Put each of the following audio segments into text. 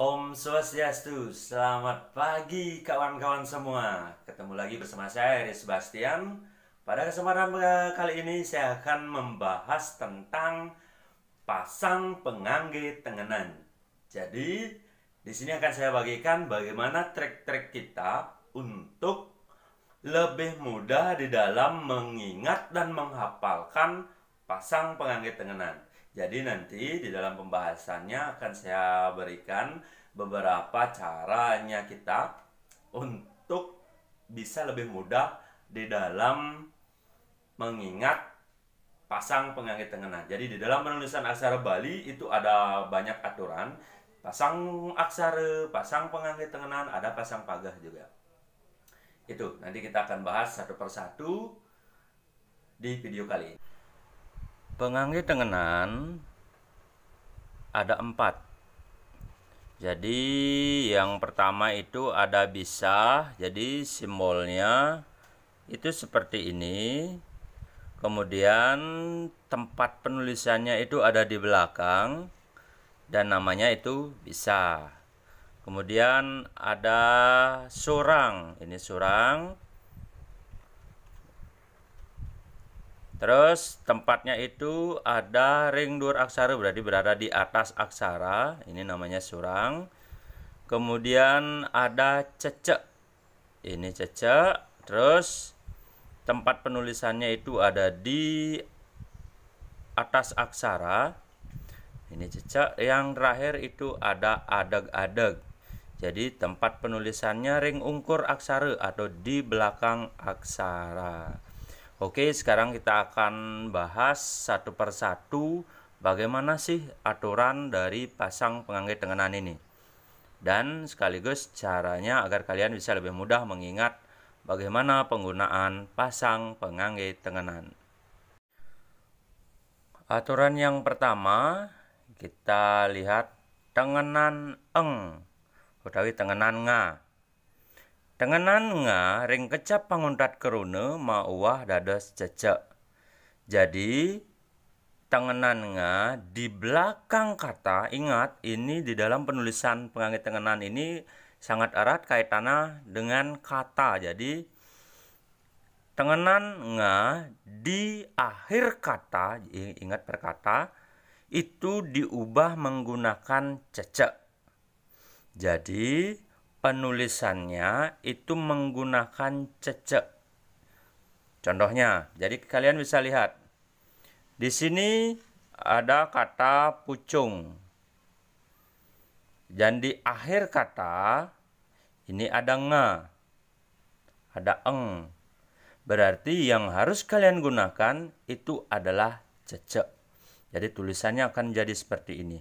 Om Swastiastu, selamat pagi kawan-kawan semua. Ketemu lagi bersama saya, Eri Sebastian. Pada kesempatan kali ini saya akan membahas tentang pasang pengangge tengenan. Jadi, di sini akan saya bagikan bagaimana trik-trik kita untuk lebih mudah di dalam mengingat dan menghafalkan pasang pengangge tengenan. Jadi nanti di dalam pembahasannya akan saya berikan beberapa caranya kita untuk bisa lebih mudah di dalam mengingat pasang penganggit tengah. Jadi di dalam penulisan aksara Bali itu ada banyak aturan. Pasang aksara, pasang penganggit tengenan, ada pasang pagah juga. Itu nanti kita akan bahas satu persatu di video kali ini. Pengangge tengenan ada empat. Jadi yang pertama itu ada bisa, jadi simbolnya itu seperti ini. Kemudian tempat penulisannya itu ada di belakang dan namanya itu bisa. Kemudian ada surang, ini surang. Terus tempatnya itu ada ring dur aksara berarti berada di atas aksara, ini namanya surang. Kemudian ada cecek. Ini cecek. Terus tempat penulisannya itu ada di atas aksara. Ini cecek. Yang terakhir itu ada adeg-adeg. Jadi tempat penulisannya ring ungkur aksara atau di belakang aksara. Oke, sekarang kita akan bahas satu persatu bagaimana sih aturan dari pasang pengangkat tenganan ini. Dan sekaligus caranya agar kalian bisa lebih mudah mengingat bagaimana penggunaan pasang pengangkat tenganan. Aturan yang pertama, kita lihat tenganan eng utawi tenganan nga. Tengenan nga ring kecap pangontat kerune ma uah dadas cecek. Jadi tengenan nga di belakang kata ingat ini di dalam penulisan pengangit tengenan ini sangat erat kaitannya dengan kata. Jadi tengenan nga di akhir kata ingat perkata itu diubah menggunakan cecek. Jadi penulisannya itu menggunakan cecek. Contohnya, jadi kalian bisa lihat. Di sini ada kata pucung. Dan di akhir kata ini ada nge. Ada eng. Berarti yang harus kalian gunakan itu adalah cecek. Jadi tulisannya akan jadi seperti ini.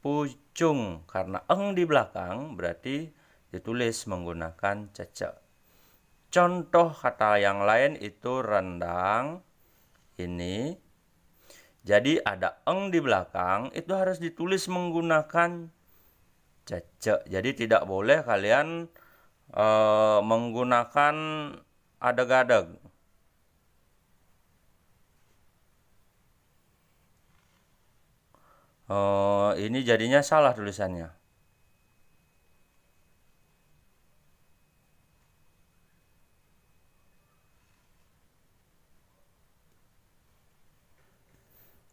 Pucung karena eng di belakang berarti ditulis menggunakan cece. Contoh kata yang lain itu rendang ini. Jadi ada eng di belakang itu harus ditulis menggunakan cece. Jadi tidak boleh kalian e, menggunakan adeg-adeg. Uh, ini jadinya salah tulisannya.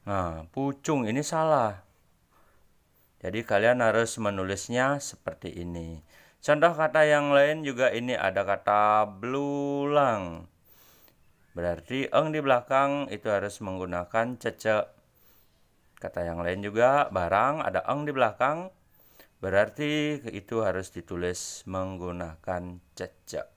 Nah, pucung ini salah. Jadi kalian harus menulisnya seperti ini. Contoh kata yang lain juga ini ada kata belulang. Berarti eng di belakang itu harus menggunakan cece. Kata yang lain juga barang ada eng di belakang. Berarti itu harus ditulis menggunakan cecek.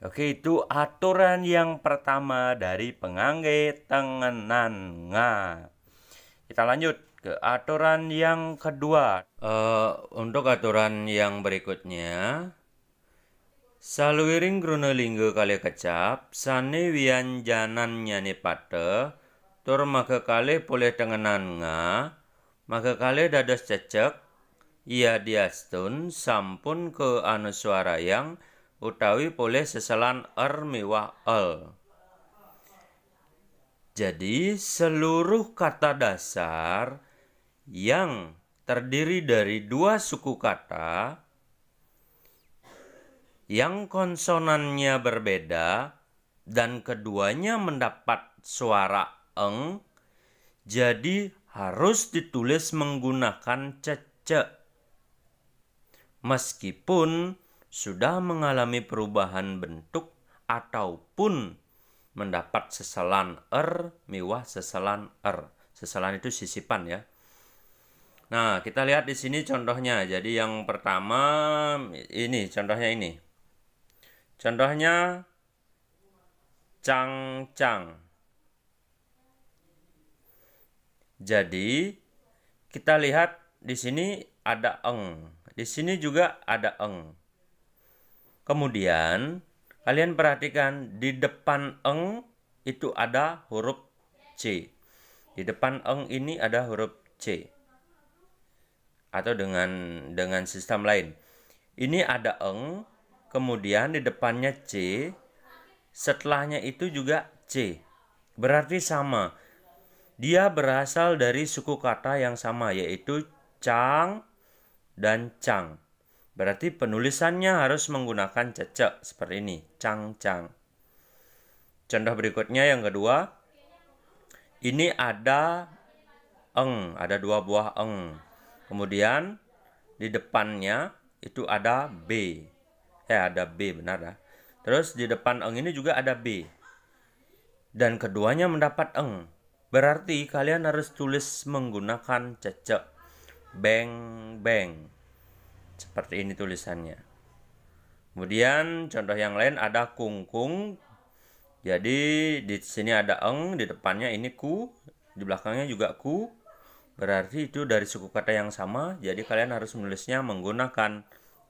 Oke, itu aturan yang pertama dari pengangge tengenan nga. Kita lanjut ke aturan yang kedua. Uh, untuk aturan yang berikutnya, saluiring grunelingge kali kecap, sani wian janan nyane pate, tur maka kali boleh tengenan nga, maka kali dadas cecek, ia diastun sampun ke anu suara yang utawi boleh seselan er miwah el. Jadi seluruh kata dasar yang terdiri dari dua suku kata yang konsonannya berbeda dan keduanya mendapat suara eng, jadi harus ditulis menggunakan cece. Meskipun sudah mengalami perubahan bentuk ataupun mendapat seselan er, mewah seselan er. Seselan itu sisipan ya. Nah, kita lihat di sini contohnya. Jadi yang pertama ini contohnya ini. Contohnya cang-cang. Jadi kita lihat di sini ada eng. Di sini juga ada eng. Kemudian kalian perhatikan di depan eng itu ada huruf C. Di depan eng ini ada huruf C. Atau dengan dengan sistem lain. Ini ada eng, kemudian di depannya C, setelahnya itu juga C. Berarti sama. Dia berasal dari suku kata yang sama yaitu cang dan cang. Berarti penulisannya harus menggunakan cecek seperti ini, cang-cang. Contoh berikutnya yang kedua, ini ada eng, ada dua buah eng. Kemudian di depannya itu ada b. Eh ada b benar ya. Terus di depan eng ini juga ada b. Dan keduanya mendapat eng. Berarti kalian harus tulis menggunakan cecek. Beng beng. Seperti ini tulisannya. Kemudian contoh yang lain ada kungkung. Jadi di sini ada eng, di depannya ini ku, di belakangnya juga ku. Berarti itu dari suku kata yang sama, jadi kalian harus menulisnya menggunakan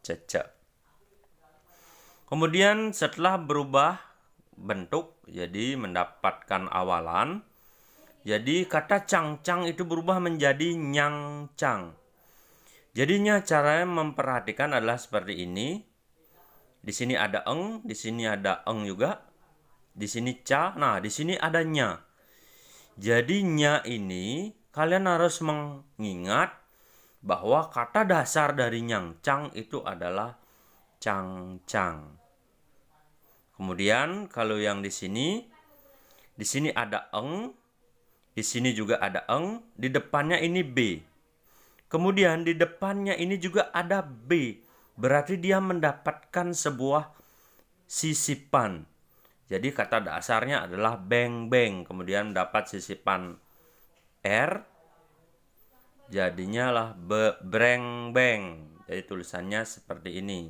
cecek. Kemudian setelah berubah bentuk jadi mendapatkan awalan. Jadi kata cangcang -cang itu berubah menjadi nyangcang. Jadinya caranya memperhatikan adalah seperti ini. Di sini ada eng, di sini ada eng juga. Di sini ca, nah di sini ada nya. Jadinya ini kalian harus mengingat bahwa kata dasar dari nyang cang itu adalah cang cang. Kemudian kalau yang di sini, di sini ada eng, di sini juga ada eng, di depannya ini b. Kemudian di depannya ini juga ada B, berarti dia mendapatkan sebuah sisipan. Jadi kata dasarnya adalah beng-beng, kemudian mendapat sisipan R, jadinya lah breng-beng. Jadi tulisannya seperti ini.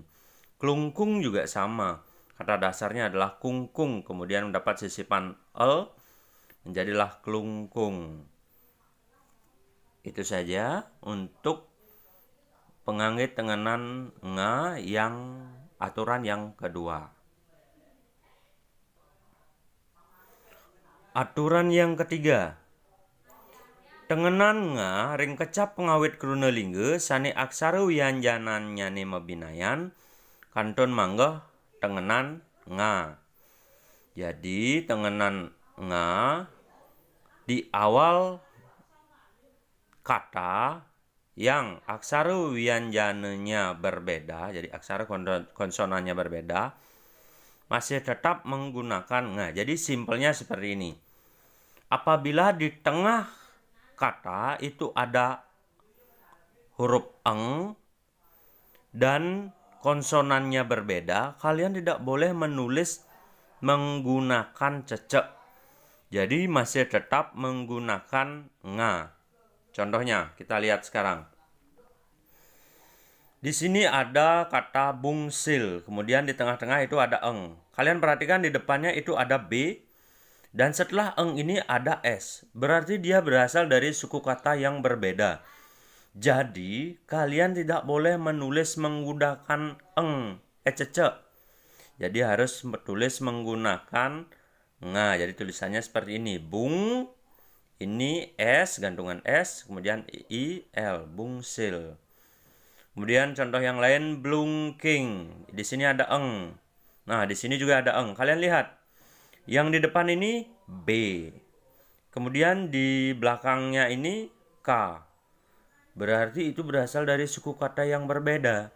Kelungkung juga sama. Kata dasarnya adalah kungkung, kemudian mendapat sisipan L, menjadilah kelungkung. Itu saja untuk penganggit tenganan nga yang aturan yang kedua. Aturan yang ketiga. Tengenan nga ring kecap pengawet krunelingge sani aksara wianjanan nyane mebinayan kanton mangga tengenan nga. Jadi tengenan nga di awal kata yang aksara wianjananya berbeda, jadi aksara konsonannya berbeda, masih tetap menggunakan nga. Jadi simpelnya seperti ini. Apabila di tengah kata itu ada huruf eng dan konsonannya berbeda, kalian tidak boleh menulis menggunakan cecek. Jadi masih tetap menggunakan nga. Contohnya, kita lihat sekarang. Di sini ada kata bungsil, kemudian di tengah-tengah itu ada eng. Kalian perhatikan di depannya itu ada b, dan setelah eng ini ada s. Berarti dia berasal dari suku kata yang berbeda. Jadi, kalian tidak boleh menulis menggunakan eng, ecece. Eh, Jadi harus menulis menggunakan nga. Jadi tulisannya seperti ini, bung ini S, gantungan S, kemudian I, L, bungsil. Kemudian contoh yang lain blungking. Di sini ada eng. Nah, di sini juga ada eng. Kalian lihat. Yang di depan ini B. Kemudian di belakangnya ini K. Berarti itu berasal dari suku kata yang berbeda.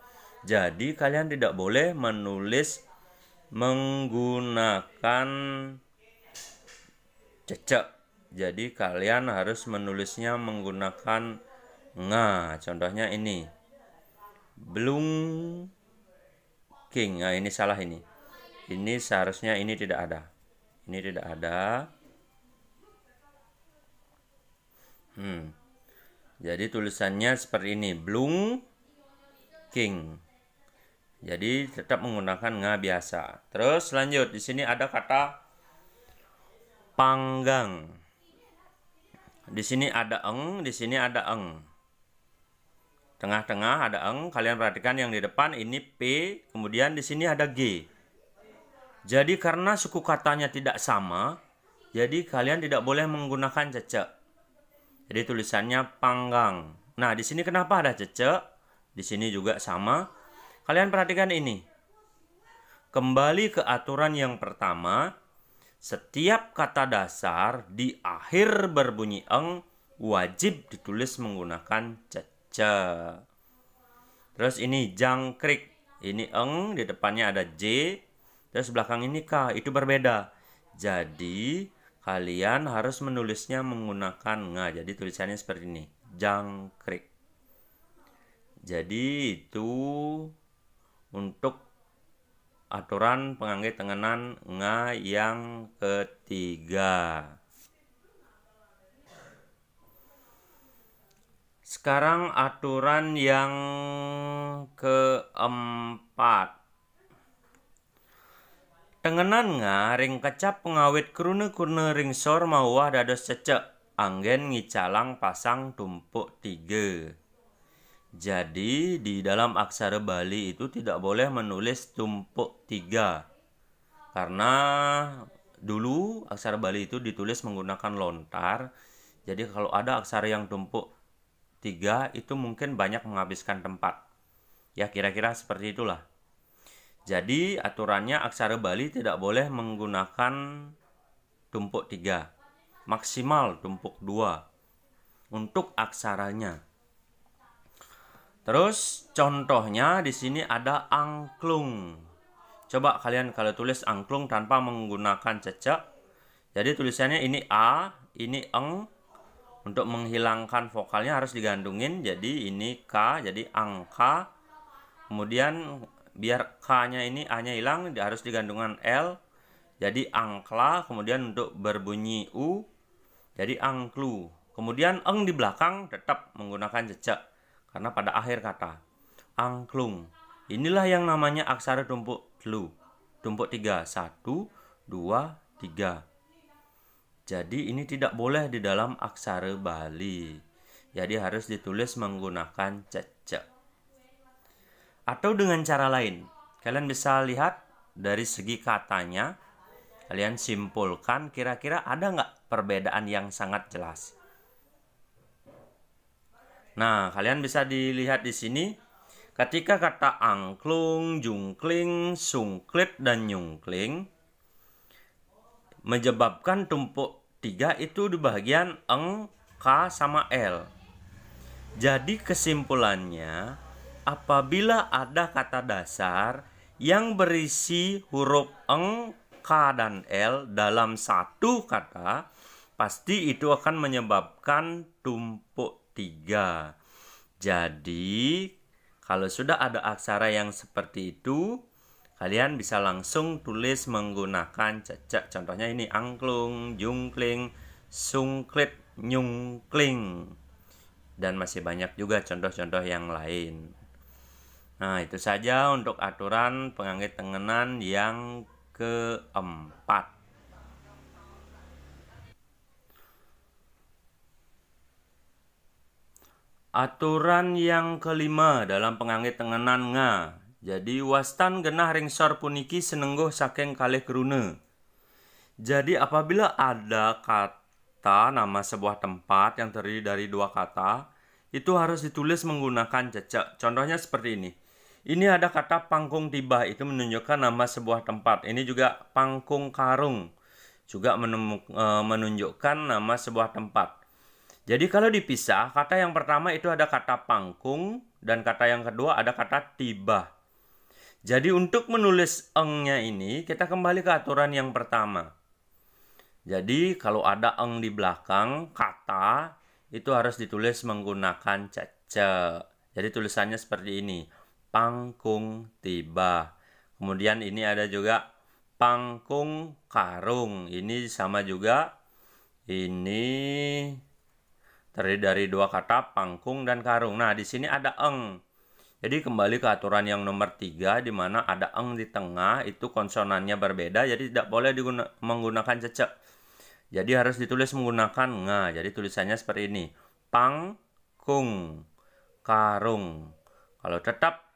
Jadi kalian tidak boleh menulis menggunakan cecek jadi kalian harus menulisnya menggunakan nga. Contohnya ini. Belum king. Nah, ini salah ini. Ini seharusnya ini tidak ada. Ini tidak ada. Hmm. Jadi tulisannya seperti ini, belum king. Jadi tetap menggunakan nga biasa. Terus lanjut di sini ada kata panggang. Di sini ada eng, di sini ada eng. Tengah-tengah ada eng, kalian perhatikan yang di depan ini P, kemudian di sini ada G. Jadi karena suku katanya tidak sama, jadi kalian tidak boleh menggunakan cecek. Jadi tulisannya panggang. Nah, di sini kenapa ada cecek? Di sini juga sama. Kalian perhatikan ini. Kembali ke aturan yang pertama, setiap kata dasar di akhir berbunyi eng wajib ditulis menggunakan cece. Terus ini jangkrik. Ini eng, di depannya ada j. Terus belakang ini k, itu berbeda. Jadi kalian harus menulisnya menggunakan nga. Jadi tulisannya seperti ini. Jangkrik. Jadi itu untuk aturan pengangge tengenan nga yang ketiga. Sekarang aturan yang keempat. Tengenan nga ring kecap pengawit krune kurne ring sor mawah dados cecek. Anggen ngicalang pasang tumpuk tiga. Jadi di dalam aksara Bali itu tidak boleh menulis tumpuk tiga karena dulu aksara Bali itu ditulis menggunakan lontar. Jadi kalau ada aksara yang tumpuk tiga itu mungkin banyak menghabiskan tempat. Ya kira-kira seperti itulah. Jadi aturannya aksara Bali tidak boleh menggunakan tumpuk tiga, maksimal tumpuk dua untuk aksaranya. Terus contohnya di sini ada angklung. Coba kalian kalau tulis angklung tanpa menggunakan cecak. Jadi tulisannya ini a, ini eng. Untuk menghilangkan vokalnya harus digandungin. Jadi ini k, jadi angka. Kemudian biar k-nya ini a-nya hilang harus digandungan l. Jadi angkla, kemudian untuk berbunyi u jadi angklu. Kemudian eng di belakang tetap menggunakan jejak karena pada akhir kata. Angklung. Inilah yang namanya aksara tumpuk delu. Tumpuk tiga. Satu, dua, tiga. Jadi ini tidak boleh di dalam aksara Bali. Jadi harus ditulis menggunakan cecek. Atau dengan cara lain. Kalian bisa lihat dari segi katanya. Kalian simpulkan kira-kira ada nggak perbedaan yang sangat jelas. Nah, kalian bisa dilihat di sini ketika kata angklung, jungkling, sungklit dan nyungkling menyebabkan tumpuk tiga itu di bagian eng, k sama l. Jadi kesimpulannya apabila ada kata dasar yang berisi huruf eng, k dan l dalam satu kata, pasti itu akan menyebabkan tumpuk 3. Jadi, kalau sudah ada aksara yang seperti itu, kalian bisa langsung tulis menggunakan cecek. Contohnya ini angklung, jungkling, sungklit, nyungkling. Dan masih banyak juga contoh-contoh yang lain. Nah, itu saja untuk aturan penganggit tengenan yang keempat. Aturan yang kelima dalam pengangit tengenan nga. Jadi wastan genah ringsor puniki senenggoh saking kalih kerune. Jadi apabila ada kata nama sebuah tempat yang terdiri dari dua kata, itu harus ditulis menggunakan jejak. Contohnya seperti ini. Ini ada kata pangkung tiba, itu menunjukkan nama sebuah tempat. Ini juga pangkung karung, juga eh, menunjukkan nama sebuah tempat. Jadi kalau dipisah, kata yang pertama itu ada kata pangkung dan kata yang kedua ada kata tiba. Jadi untuk menulis engnya ini, kita kembali ke aturan yang pertama. Jadi kalau ada eng di belakang kata itu harus ditulis menggunakan cece. Jadi tulisannya seperti ini. Pangkung tiba. Kemudian ini ada juga pangkung karung. Ini sama juga. Ini terdiri dari dua kata pangkung dan karung. Nah, di sini ada eng. Jadi kembali ke aturan yang nomor tiga di mana ada eng di tengah itu konsonannya berbeda jadi tidak boleh menggunakan cecek. Jadi harus ditulis menggunakan nga. Jadi tulisannya seperti ini. Pangkung karung. Kalau tetap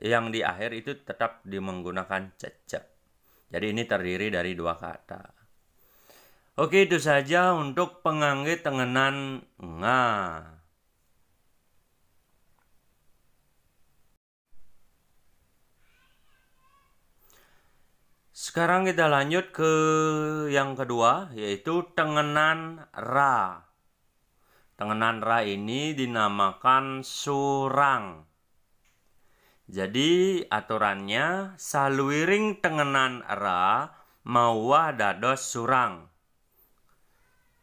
yang di akhir itu tetap menggunakan cecek. Jadi ini terdiri dari dua kata. Oke itu saja untuk pengangge tengenan nga. Sekarang kita lanjut ke yang kedua yaitu tengenan ra. Tengenan ra ini dinamakan surang. Jadi aturannya saluiring tengenan ra mawa dados surang.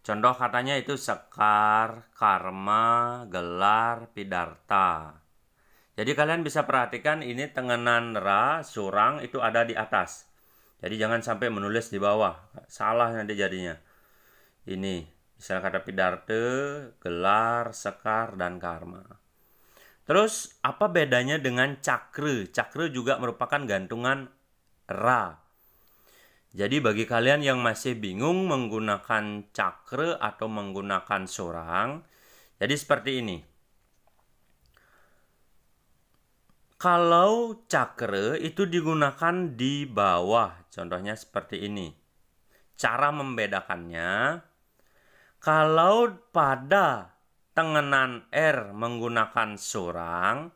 Contoh katanya itu sekar, karma, gelar, pidarta. Jadi kalian bisa perhatikan ini tengenan ra, surang itu ada di atas. Jadi jangan sampai menulis di bawah, salah nanti jadinya. Ini, misalnya kata pidarte, gelar, sekar, dan karma. Terus apa bedanya dengan cakre? Cakre juga merupakan gantungan ra. Jadi bagi kalian yang masih bingung menggunakan cakra atau menggunakan sorang, jadi seperti ini. Kalau cakra itu digunakan di bawah, contohnya seperti ini. Cara membedakannya, kalau pada tengenan R menggunakan sorang,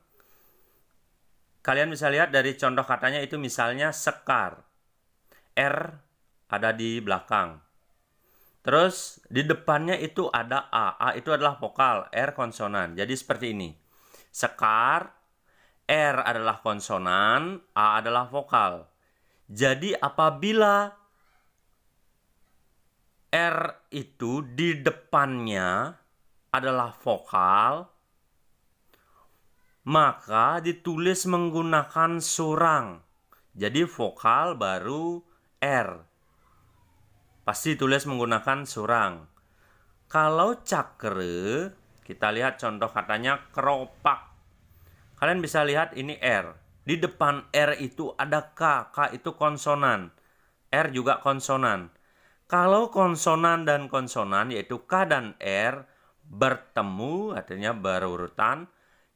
kalian bisa lihat dari contoh katanya itu misalnya sekar R ada di belakang. Terus di depannya itu ada A. A itu adalah vokal, R konsonan. Jadi seperti ini. Sekar, R adalah konsonan, A adalah vokal. Jadi apabila R itu di depannya adalah vokal, maka ditulis menggunakan surang. Jadi vokal baru R. Pasti tulis menggunakan surang. Kalau cakre, kita lihat contoh katanya keropak. Kalian bisa lihat ini R. Di depan R itu ada K. K itu konsonan. R juga konsonan. Kalau konsonan dan konsonan yaitu K dan R bertemu artinya berurutan,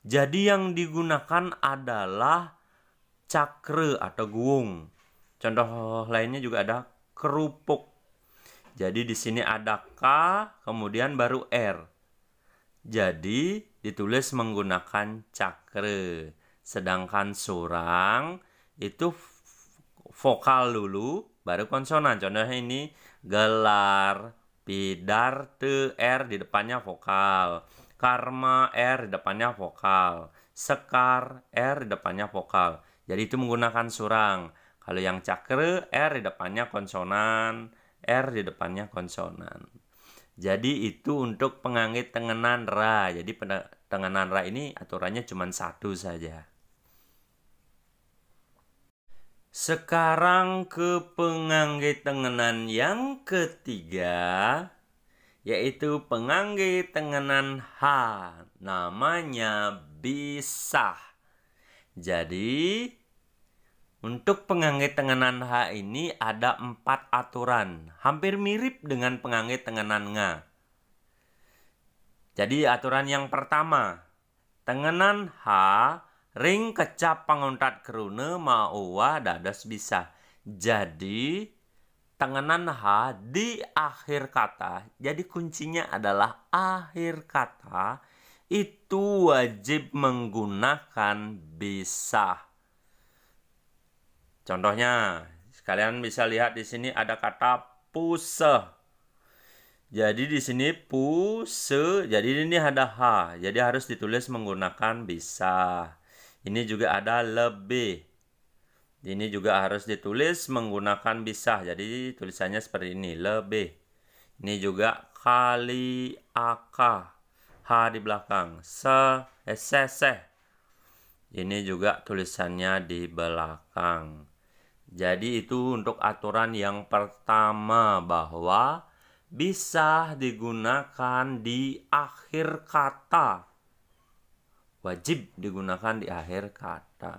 jadi yang digunakan adalah cakre atau guung. Contoh lainnya juga ada kerupuk. Jadi di sini ada K, kemudian baru R. Jadi ditulis menggunakan cakre. Sedangkan surang itu vokal dulu, baru konsonan. Contohnya ini gelar, pidar, te, R er di depannya vokal. Karma R er di depannya vokal. Sekar R er di depannya vokal. Jadi itu menggunakan surang. Kalau yang cakre, R di depannya konsonan, R di depannya konsonan. Jadi itu untuk pengangit tengenan ra. Jadi tengenan ra ini aturannya cuma satu saja. Sekarang ke penganggit tengenan yang ketiga yaitu penganggit tengenan H namanya bisa Jadi untuk pengangge tenganan H ini ada empat aturan, hampir mirip dengan pengangge tenganan Nga. Jadi aturan yang pertama, tenganan H ring kecap pangontat kerune maua dadas bisa. Jadi tenganan H di akhir kata, jadi kuncinya adalah akhir kata, itu wajib menggunakan bisa. Contohnya, kalian bisa lihat di sini ada kata puse. Jadi di sini puse, jadi ini ada h, jadi harus ditulis menggunakan bisa. Ini juga ada lebih. Ini juga harus ditulis menggunakan bisa. Jadi tulisannya seperti ini, lebih. Ini juga kali aka. H di belakang. Se, eh, se, se. Ini juga tulisannya di belakang. Jadi itu untuk aturan yang pertama bahwa bisa digunakan di akhir kata. Wajib digunakan di akhir kata.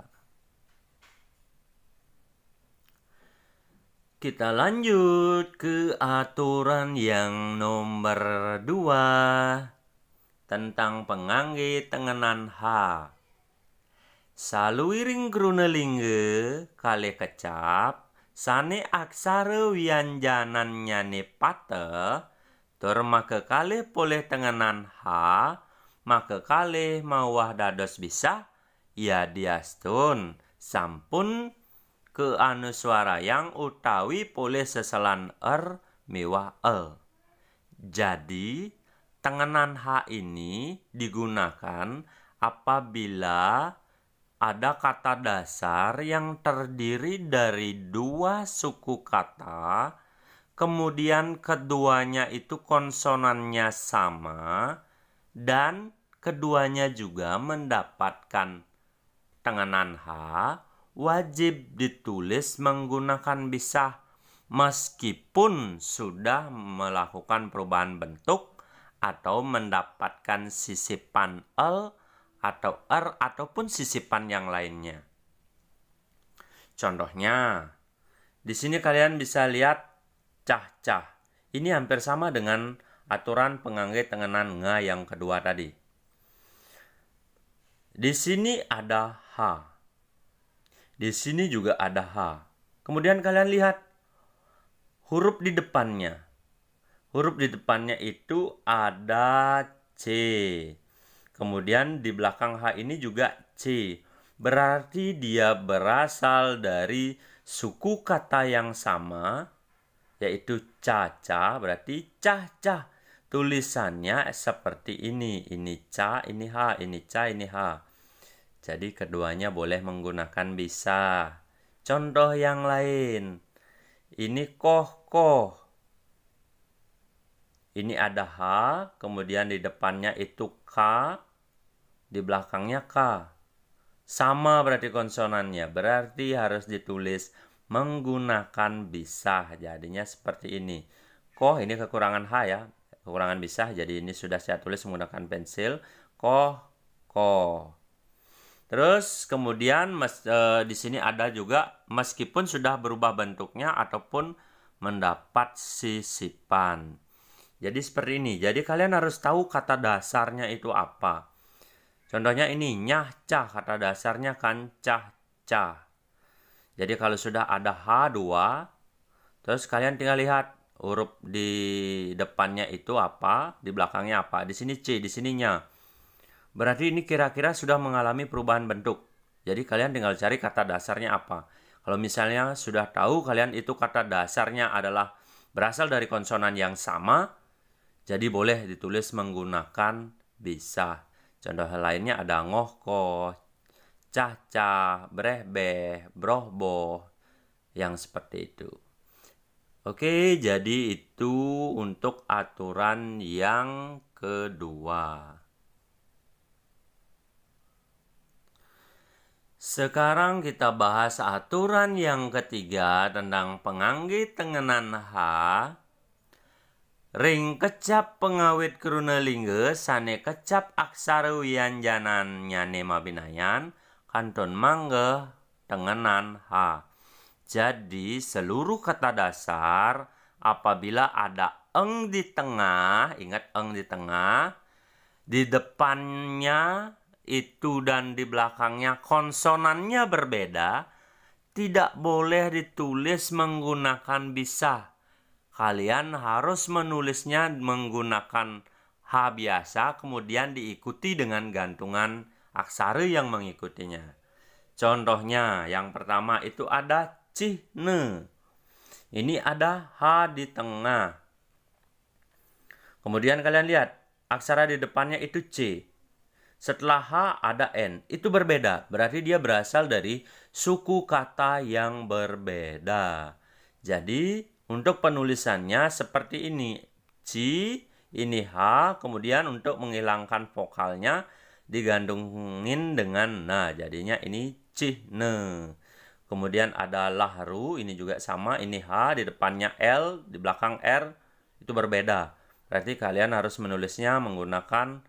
Kita lanjut ke aturan yang nomor dua tentang penganggit tengenan hak. Saluiring grunelinge kale kecap sane aksara wianjanannya nyane pate tur make kale poleh tengenan ha make kale mawah dados bisa ya diastun sampun ke anu suara yang utawi poleh seselan er mewah e Jadi, tengenan H ini digunakan apabila ada kata dasar yang terdiri dari dua suku kata, kemudian keduanya itu konsonannya sama, dan keduanya juga mendapatkan tenganan H, wajib ditulis menggunakan bisa meskipun sudah melakukan perubahan bentuk atau mendapatkan sisipan L atau R er ataupun sisipan yang lainnya. Contohnya, di sini kalian bisa lihat cah-cah. Ini hampir sama dengan aturan pengangge tengenan nga yang kedua tadi. Di sini ada H. Di sini juga ada H. Kemudian kalian lihat huruf di depannya. Huruf di depannya itu ada C. Kemudian di belakang H ini juga C. Berarti dia berasal dari suku kata yang sama yaitu caca berarti caca. Tulisannya seperti ini. Ini c, ini h, ini c, ini h. Jadi keduanya boleh menggunakan bisa. Contoh yang lain. Ini koh-koh. Ini ada h, kemudian di depannya itu k, di belakangnya K. Sama berarti konsonannya, berarti harus ditulis menggunakan bisa. Jadinya seperti ini. Koh ini kekurangan H ya, kekurangan bisa. Jadi ini sudah saya tulis menggunakan pensil. Koh, ko. Terus kemudian mes, e, di sini ada juga meskipun sudah berubah bentuknya ataupun mendapat sisipan. Jadi seperti ini. Jadi kalian harus tahu kata dasarnya itu apa. Contohnya ini nyah cah kata dasarnya kan cah cah. Jadi kalau sudah ada H2 terus kalian tinggal lihat huruf di depannya itu apa, di belakangnya apa. Di sini C, di sini nya. Berarti ini kira-kira sudah mengalami perubahan bentuk. Jadi kalian tinggal cari kata dasarnya apa. Kalau misalnya sudah tahu kalian itu kata dasarnya adalah berasal dari konsonan yang sama, jadi boleh ditulis menggunakan bisa Contoh lainnya ada ngohko, caca, brehbeh, brohbo, yang seperti itu. Oke, jadi itu untuk aturan yang kedua. Sekarang kita bahas aturan yang ketiga tentang penganggi tengenan H Ring kecap pengawit kerunalingga sane kecap aksara wianjanan nyane mabinayan kanton mangga tengenan ha. Jadi seluruh kata dasar apabila ada eng di tengah, ingat eng di tengah, di depannya itu dan di belakangnya konsonannya berbeda, tidak boleh ditulis menggunakan bisa kalian harus menulisnya menggunakan H biasa kemudian diikuti dengan gantungan aksara yang mengikutinya. Contohnya yang pertama itu ada cihne. Ini ada H di tengah. Kemudian kalian lihat aksara di depannya itu C. Setelah H ada N. Itu berbeda. Berarti dia berasal dari suku kata yang berbeda. Jadi untuk penulisannya seperti ini. c ini H, kemudian untuk menghilangkan vokalnya digandungin dengan nah jadinya ini C, ne. Kemudian ada lahru, ini juga sama, ini H, di depannya L, di belakang R, itu berbeda. Berarti kalian harus menulisnya menggunakan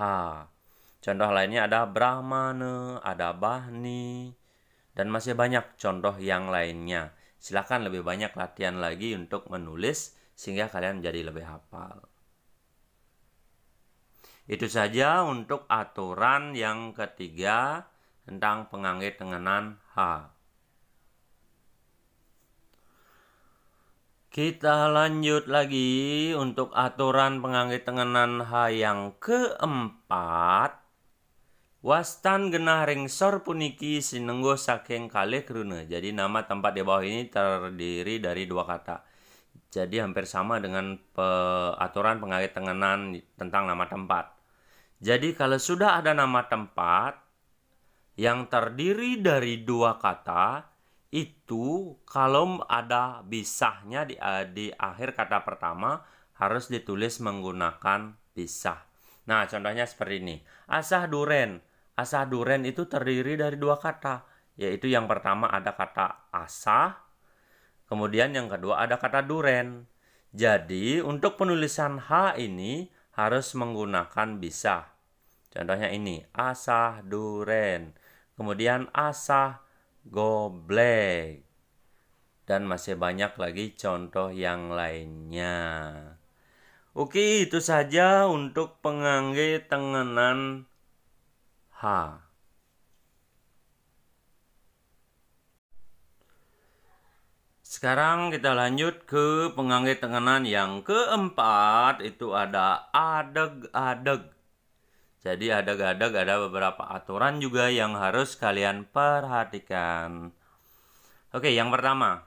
H. Contoh lainnya ada Brahmane, ada Bahni, dan masih banyak contoh yang lainnya. Silahkan lebih banyak latihan lagi untuk menulis sehingga kalian menjadi lebih hafal. Itu saja untuk aturan yang ketiga tentang penganggit tenganan H. Kita lanjut lagi untuk aturan penganggit tenganan H yang keempat Wastan genah ringsor puniki sinenggo saking kale krune. Jadi nama tempat di bawah ini terdiri dari dua kata. Jadi hampir sama dengan pe aturan tengenan tenganan tentang nama tempat. Jadi kalau sudah ada nama tempat yang terdiri dari dua kata, itu kalau ada bisahnya di, eh, di akhir kata pertama harus ditulis menggunakan bisah. Nah, contohnya seperti ini. Asah duren Asa duren itu terdiri dari dua kata, yaitu yang pertama ada kata asah, kemudian yang kedua ada kata duren. Jadi untuk penulisan H ini harus menggunakan bisa. Contohnya ini, asah duren. Kemudian asah goblek. Dan masih banyak lagi contoh yang lainnya. Oke, itu saja untuk pengangge tengenan H. Sekarang kita lanjut ke penganggit tenganan yang keempat itu ada adeg-adeg. Jadi adeg-adeg ada beberapa aturan juga yang harus kalian perhatikan. Oke, yang pertama.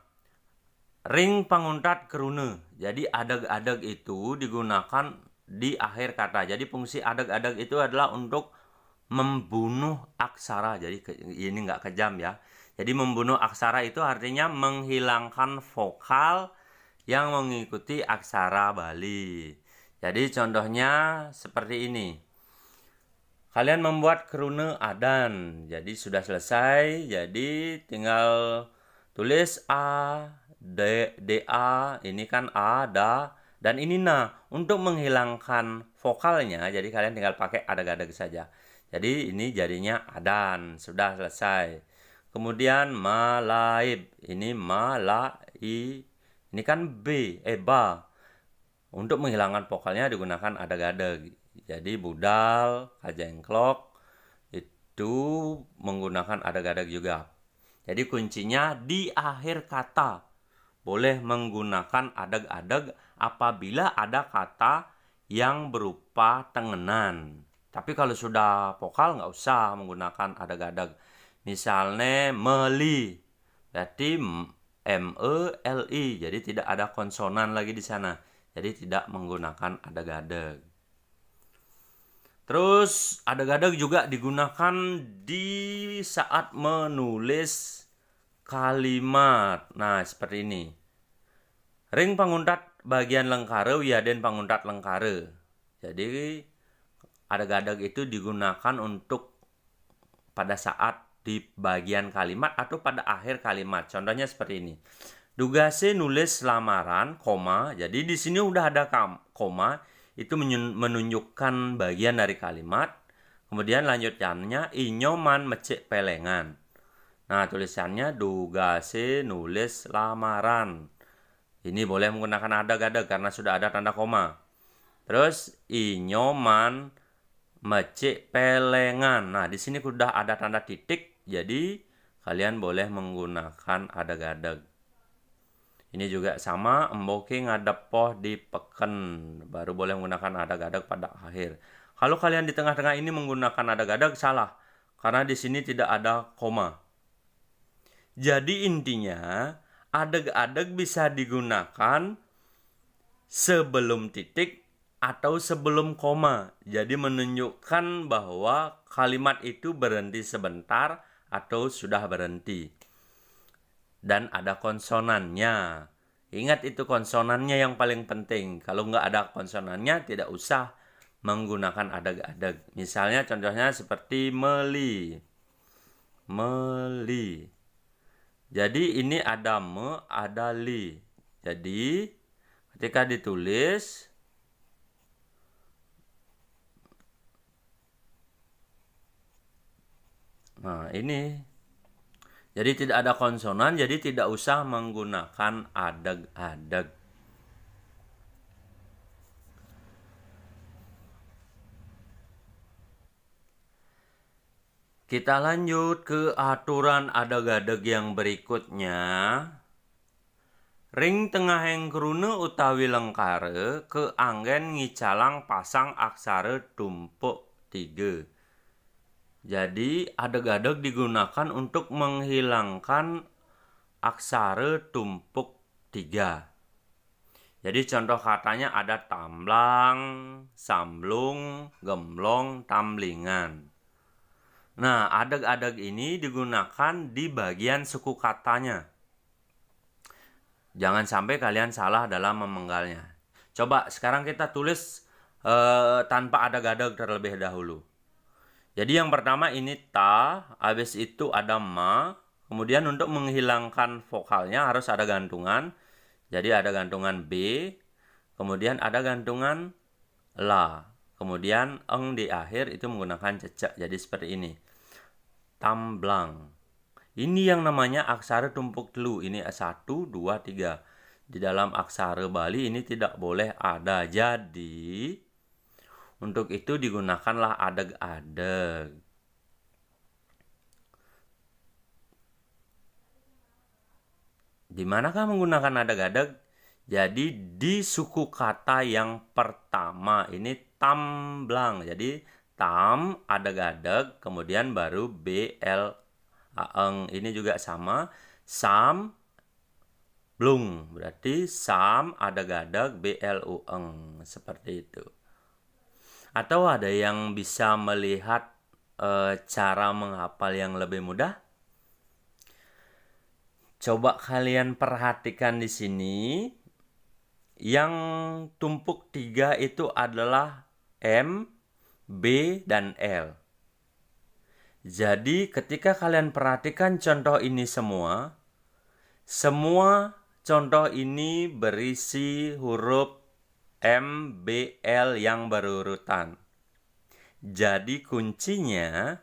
Ring panguntat kerune. Jadi adeg-adeg itu digunakan di akhir kata. Jadi fungsi adeg-adeg itu adalah untuk membunuh aksara. Jadi ini nggak kejam ya. Jadi membunuh aksara itu artinya menghilangkan vokal yang mengikuti aksara Bali. Jadi contohnya seperti ini. Kalian membuat kerune adan. Jadi sudah selesai. Jadi tinggal tulis a d d a ini kan a da dan ini nah untuk menghilangkan vokalnya. Jadi kalian tinggal pakai gada adeg saja. Jadi ini jadinya adan, sudah selesai. Kemudian malaib, ini malai, ini kan b, eba eh, Untuk menghilangkan vokalnya digunakan ada-gade. Jadi budal, kajengklok itu menggunakan ada-gade juga. Jadi kuncinya di akhir kata. Boleh menggunakan adag-adag apabila ada kata yang berupa tengenan. Tapi kalau sudah vokal nggak usah menggunakan ada gadag. Misalnya meli, berarti m e l i, jadi tidak ada konsonan lagi di sana. Jadi tidak menggunakan ada gadag. Terus ada gadag juga digunakan di saat menulis kalimat. Nah, seperti ini. Ring panguntat bagian lengkare, wiaden panguntat lengkare. Jadi ada-gadang itu digunakan untuk pada saat di bagian kalimat atau pada akhir kalimat. Contohnya seperti ini. Dugase nulis lamaran, koma. Jadi di sini udah ada koma, itu menunjukkan bagian dari kalimat. Kemudian lanjutannya inyoman mecik pelengan. Nah, tulisannya dugase nulis lamaran. Ini boleh menggunakan ada gada karena sudah ada tanda koma. Terus inyoman mecik pelengan. Nah, di sini sudah ada tanda titik, jadi kalian boleh menggunakan ada gadeg. Ini juga sama, emboking ada poh di peken, baru boleh menggunakan ada gadeg pada akhir. Kalau kalian di tengah-tengah ini menggunakan ada gadeg salah, karena di sini tidak ada koma. Jadi intinya, adeg-adeg bisa digunakan sebelum titik atau sebelum koma. Jadi menunjukkan bahwa kalimat itu berhenti sebentar atau sudah berhenti. Dan ada konsonannya. Ingat itu konsonannya yang paling penting. Kalau nggak ada konsonannya tidak usah menggunakan adeg-adeg. Misalnya contohnya seperti meli. Meli. Jadi ini ada me, ada li. Jadi ketika ditulis Nah, ini jadi tidak ada konsonan, jadi tidak usah menggunakan adeg-adeg. Kita lanjut ke aturan adeg-adeg yang berikutnya. Ring tengah yang kerune utawi lengkare ke anggen ngicalang pasang aksara tumpuk tiga. Jadi adeg-adeg digunakan untuk menghilangkan aksara tumpuk tiga. Jadi contoh katanya ada tamblang, samblung, gemblong, tamlingan. Nah, adeg-adeg ini digunakan di bagian suku katanya. Jangan sampai kalian salah dalam memenggalnya. Coba sekarang kita tulis eh, tanpa adeg-adeg terlebih dahulu. Jadi yang pertama ini ta, habis itu ada ma. Kemudian untuk menghilangkan vokalnya harus ada gantungan. Jadi ada gantungan b, kemudian ada gantungan la. Kemudian eng di akhir itu menggunakan jejak. Jadi seperti ini. Tamblang. Ini yang namanya aksara tumpuk telu. Ini 1, 2, 3. Di dalam aksara Bali ini tidak boleh ada. Jadi untuk itu digunakanlah adeg-adeg. Di manakah menggunakan adeg-adeg? Jadi di suku kata yang pertama ini tamblang. Jadi tam adeg-adeg kemudian baru bl aeng. Ini juga sama sam blung berarti sam adeg-adeg bl ueng seperti itu. Atau ada yang bisa melihat e, cara menghafal yang lebih mudah? Coba kalian perhatikan di sini. Yang tumpuk tiga itu adalah M, B, dan L. Jadi ketika kalian perhatikan contoh ini semua, semua contoh ini berisi huruf MBL yang berurutan. Jadi kuncinya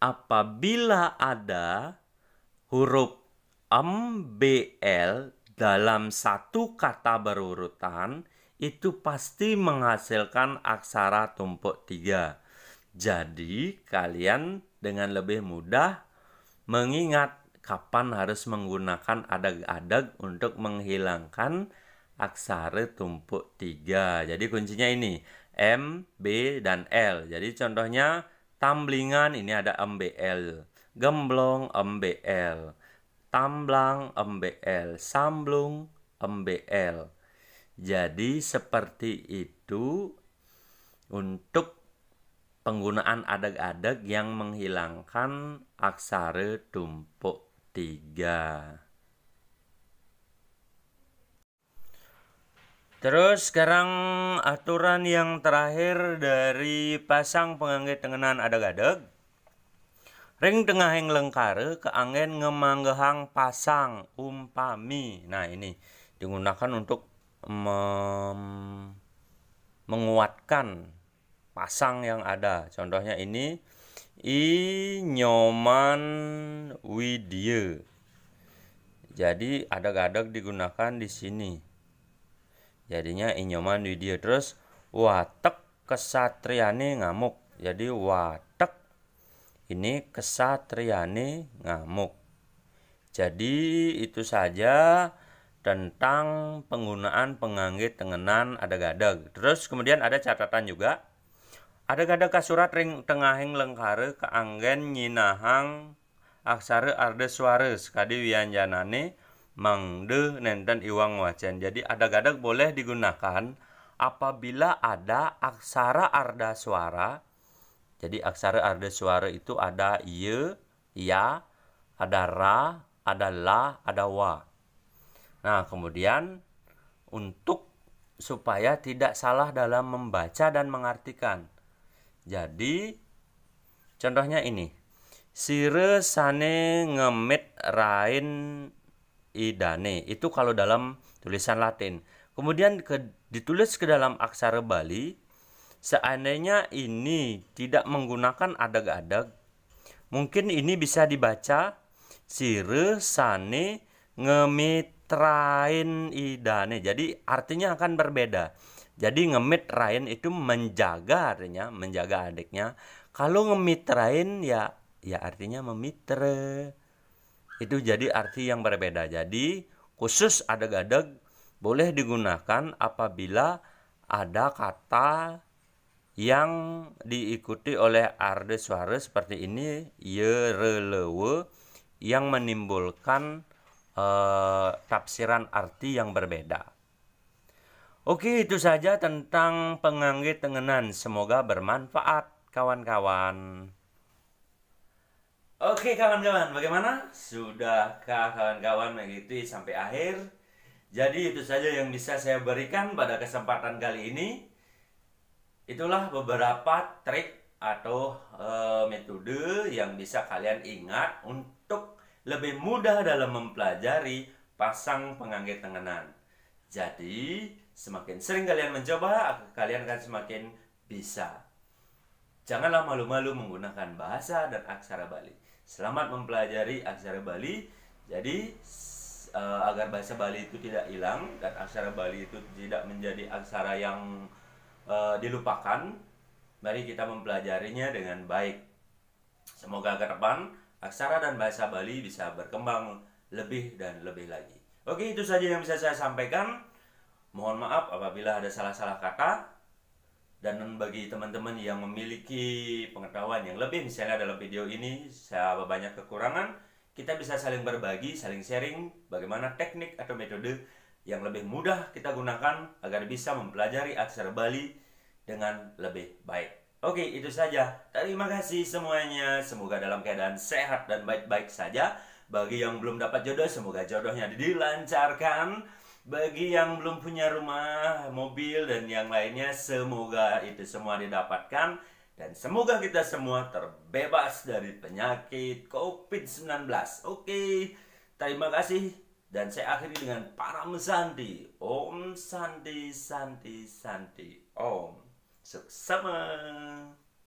apabila ada huruf MBL dalam satu kata berurutan itu pasti menghasilkan aksara tumpuk tiga. Jadi kalian dengan lebih mudah mengingat kapan harus menggunakan adag-adag untuk menghilangkan aksara tumpuk tiga. Jadi kuncinya ini M, B, dan L. Jadi contohnya tamblingan ini ada M B L, gemblong M B L, tamblang M B MBL, samblung L. Jadi seperti itu untuk penggunaan adag-adag yang menghilangkan aksara tumpuk tiga. Terus sekarang aturan yang terakhir dari pasang penganggit tengenan ada gadeg Ring tengah yang lengkare angin ngemanggehang pasang umpami. Nah ini digunakan untuk mem menguatkan pasang yang ada. Contohnya ini I Nyoman Widye. Jadi ada gadeg digunakan di sini jadinya inyoman di dia terus watek kesatriane ngamuk jadi watek ini kesatriane ngamuk jadi itu saja tentang penggunaan penganggit tengenan ada gadag terus kemudian ada catatan juga ada gadag kasurat ring tengahing lengkare keanggen nyinahang aksara arde suara sekadi wianjanane mengde nenten iwang wacen. Jadi ada gadak boleh digunakan apabila ada aksara arda suara. Jadi aksara arda suara itu ada ye, ya, ada ra, ada la, ada wa. Nah, kemudian untuk supaya tidak salah dalam membaca dan mengartikan. Jadi contohnya ini. Sire sane ngemit rain idane itu kalau dalam tulisan Latin. Kemudian ke, ditulis ke dalam aksara Bali, seandainya ini tidak menggunakan adag-adag, mungkin ini bisa dibaca sire sane ngemitrain idane. Jadi artinya akan berbeda. Jadi ngemitrain itu menjaga artinya menjaga adiknya. Kalau ngemitrain ya ya artinya memitre itu jadi arti yang berbeda. Jadi khusus ada gadeg boleh digunakan apabila ada kata yang diikuti oleh arde suara seperti ini yerelewe yang menimbulkan e, tafsiran arti yang berbeda. Oke, itu saja tentang penganggit tengenan. Semoga bermanfaat, kawan-kawan. Oke kawan-kawan, bagaimana? Sudahkah kawan-kawan mengikuti sampai akhir? Jadi itu saja yang bisa saya berikan pada kesempatan kali ini. Itulah beberapa trik atau e, metode yang bisa kalian ingat untuk lebih mudah dalam mempelajari pasang pengangkut tenganan. Jadi, semakin sering kalian mencoba, kalian akan semakin bisa. Janganlah malu-malu menggunakan bahasa dan aksara Bali. Selamat mempelajari aksara Bali. Jadi uh, agar bahasa Bali itu tidak hilang dan aksara Bali itu tidak menjadi aksara yang uh, dilupakan, mari kita mempelajarinya dengan baik. Semoga ke depan aksara dan bahasa Bali bisa berkembang lebih dan lebih lagi. Oke, itu saja yang bisa saya sampaikan. Mohon maaf apabila ada salah-salah kata. Dan bagi teman-teman yang memiliki pengetahuan yang lebih misalnya dalam video ini saya banyak kekurangan, kita bisa saling berbagi, saling sharing bagaimana teknik atau metode yang lebih mudah kita gunakan agar bisa mempelajari aksara Bali dengan lebih baik. Oke, itu saja. Terima kasih semuanya. Semoga dalam keadaan sehat dan baik-baik saja. Bagi yang belum dapat jodoh, semoga jodohnya dilancarkan. Bagi yang belum punya rumah, mobil, dan yang lainnya, semoga itu semua didapatkan. Dan semoga kita semua terbebas dari penyakit COVID-19. Oke, terima kasih. Dan saya akhiri dengan para Santi. Om Santi, Santi, Santi. Om. Suksama.